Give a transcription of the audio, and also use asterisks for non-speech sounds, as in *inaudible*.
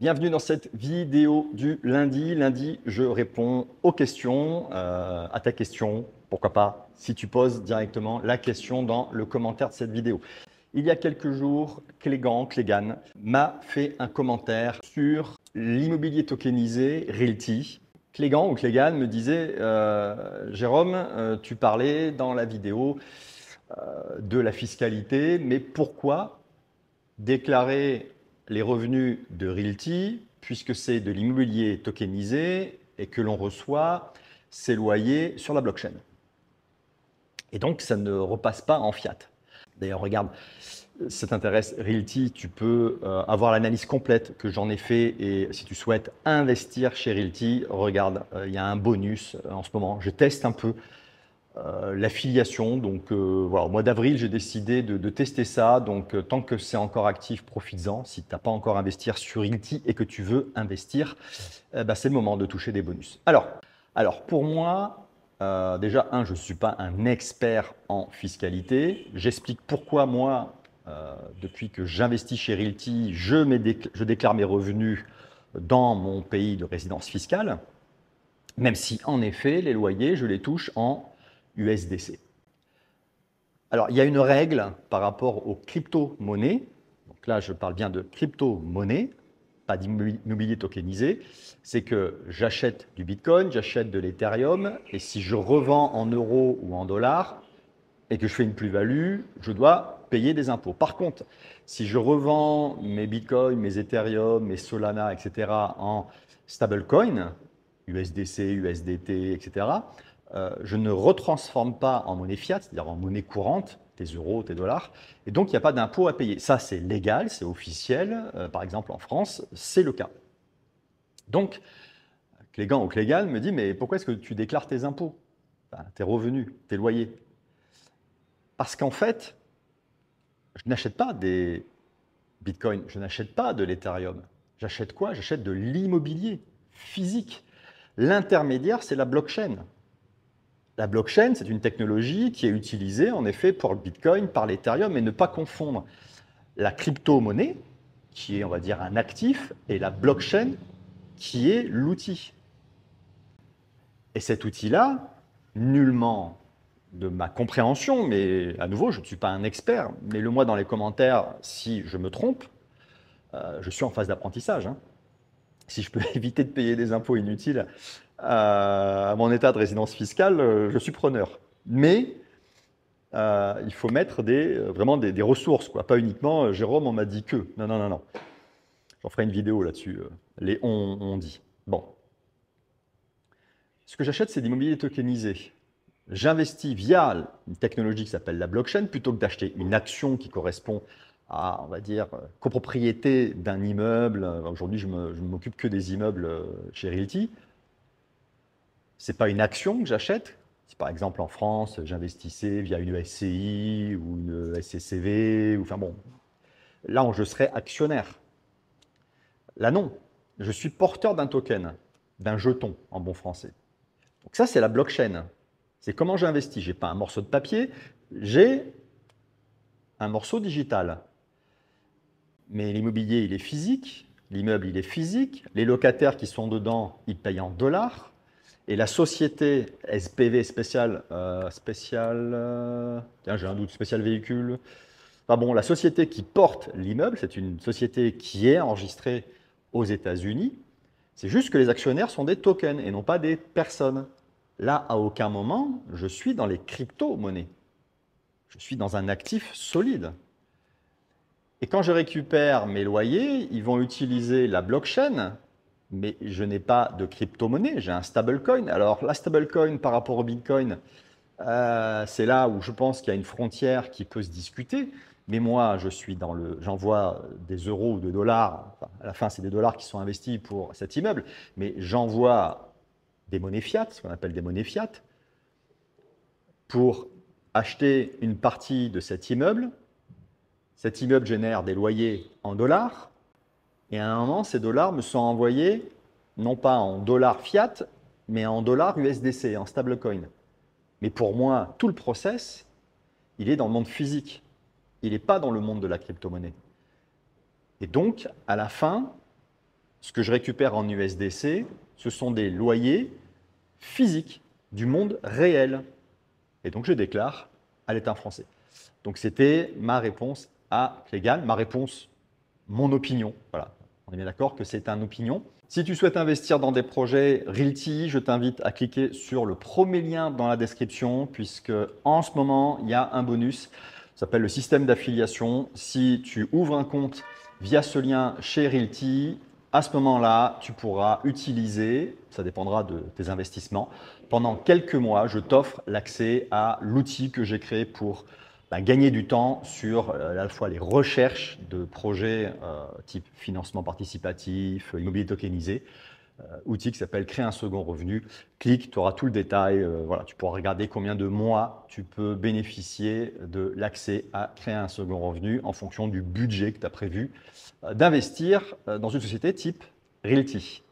Bienvenue dans cette vidéo du lundi. Lundi, je réponds aux questions, euh, à ta question, pourquoi pas, si tu poses directement la question dans le commentaire de cette vidéo. Il y a quelques jours, Clégan, Clégan m'a fait un commentaire sur l'immobilier tokenisé Realty. Clégan ou Clégan me disait euh, Jérôme, euh, tu parlais dans la vidéo de la fiscalité, mais pourquoi déclarer les revenus de Realty, puisque c'est de l'immobilier tokenisé et que l'on reçoit ses loyers sur la blockchain. Et donc, ça ne repasse pas en fiat. D'ailleurs, regarde, ça t'intéresse, Realty, tu peux euh, avoir l'analyse complète que j'en ai fait. Et si tu souhaites investir chez Realty, regarde, euh, il y a un bonus euh, en ce moment. Je teste un peu euh, la filiation, Donc euh, au mois d'avril, j'ai décidé de, tester ça. Donc euh, tant que c'est encore actif, profites-en. Si tu n'as pas encore investi sur Realty et que tu veux investir, eh ben, c'est le moment de toucher des bonus. Alors, alors pour moi, déjà, un, je ne suis pas un expert en fiscalité. J'explique pourquoi moi, depuis que j'investis chez Realty, je, je déclare mes revenus dans mon pays de résidence fiscale, même si en effet, les loyers, je les touche en USDC. Alors, il y a une règle par rapport aux crypto-monnaies. Donc là, je parle bien de crypto-monnaies, pas d'immobilier tokenisé. C'est que j'achète du Bitcoin, j'achète de l'Ethereum, et si je revends en euros ou en dollars, et que je fais une plus-value, je dois payer des impôts. Par contre, si je revends mes Bitcoins, mes Ethereum, mes Solana, etc., en stablecoin, USDC, USDT, etc., euh, je ne retransforme pas en monnaie fiat, c'est-à-dire en monnaie courante, tes euros, tes dollars, et donc il n'y a pas d'impôt à payer. Ça, c'est légal, c'est officiel. Euh, par exemple, en France, c'est le cas. Donc, Clégan ou Clégal me dit Mais pourquoi est-ce que tu déclares tes impôts, tes revenus, tes loyers Parce qu'en fait, je n'achète pas des bitcoins, je n'achète pas de l'Ethereum. J'achète quoi J'achète de l'immobilier physique. L'intermédiaire, c'est la blockchain. La blockchain, c'est une technologie qui est utilisée en effet pour le Bitcoin, par l'Ethereum, mais ne pas confondre la crypto-monnaie, qui est, on va dire, un actif, et la blockchain, qui est l'outil. Et cet outil-là, nullement de ma compréhension, mais à nouveau, je ne suis pas un expert, mais le moi dans les commentaires si je me trompe, euh, je suis en phase d'apprentissage. Hein si je peux *laughs* éviter de payer des impôts inutiles à, mon état de résidence fiscale, euh, je suis preneur. Mais euh, il faut mettre des, euh, vraiment des, des ressources, quoi. pas uniquement Jérôme, on m'a dit que. Non, non, non, non. J'en ferai une vidéo là-dessus, les on, on dit. Bon. Ce que j'achète, c'est des l'immobilier tokenisé. J'investis via une technologie qui s'appelle la blockchain plutôt que d'acheter une action qui correspond à on va dire, copropriété d'un immeuble, aujourd'hui je ne m'occupe que des immeubles euh, chez Realty, ce n'est pas une action que j'achète. Si par exemple en France, j'investissais via une SCI ou une SCCV, ou, enfin bon, là je serais actionnaire. Là non, je suis porteur d'un token, d'un jeton en bon français. Donc ça c'est la blockchain. C'est comment j'investis. Je n'ai pas un morceau de papier, j'ai un morceau digital mais l'immobilier, il est physique, l'immeuble, il est physique, les locataires qui sont dedans, ils payent en dollars, et la société SPV euh, spéciale, euh, tiens, j'ai un doute, spécial véhicule, Enfin bon, la société qui porte l'immeuble, c'est une société qui est enregistrée aux États-Unis. C'est juste que les actionnaires sont des tokens et non pas des personnes. Là, à aucun moment, je suis dans les crypto-monnaies. Je suis dans un actif solide. Et quand je récupère mes loyers, ils vont utiliser la blockchain, mais je n'ai pas de crypto-monnaie, j'ai un stablecoin. Alors la stablecoin par rapport au Bitcoin, euh, c'est là où je pense qu'il y a une frontière qui peut se discuter. Mais moi, je suis dans le, j'envoie des euros ou des dollars. à la fin, c'est des dollars qui sont investis pour cet immeuble, mais j'envoie des monnaies fiat, ce qu'on appelle des monnaies fiat, pour acheter une partie de cet immeuble cet immeuble génère des loyers en dollars. Et à un moment, ces dollars me sont envoyés, non pas en dollars fiat, mais en dollars USDC, en stablecoin. Mais pour moi, tout le process, il est dans le monde physique. Il n'est pas dans le monde de la crypto-monnaie. Et donc, à la fin, ce que je récupère en USDC, ce sont des loyers physiques du monde réel. Et donc, je déclare à l'État français. Donc, c'était ma réponse à Clégan ma réponse, mon opinion. Voilà, on est bien d'accord que c'est un opinion. Si tu souhaites investir dans des projets Realty, je t'invite à cliquer sur le premier lien dans la description, puisque en ce moment, il y a un bonus. Ça s'appelle le système d'affiliation. Si tu ouvres un compte via ce lien chez Realty, à ce moment-là, tu pourras utiliser, ça dépendra de tes investissements, pendant quelques mois, je t'offre l'accès à l'outil que j'ai créé pour bah, gagner du temps sur euh, à la fois les recherches de projets euh, type financement participatif, euh, immobilier tokenisé, outils outil qui s'appelle Créer un second revenu. Clique, tu auras tout le détail. voilà, tu pourras regarder combien de mois tu peux bénéficier de l'accès à Créer un second revenu en fonction du budget que tu as prévu d'investir dans une société type Realty.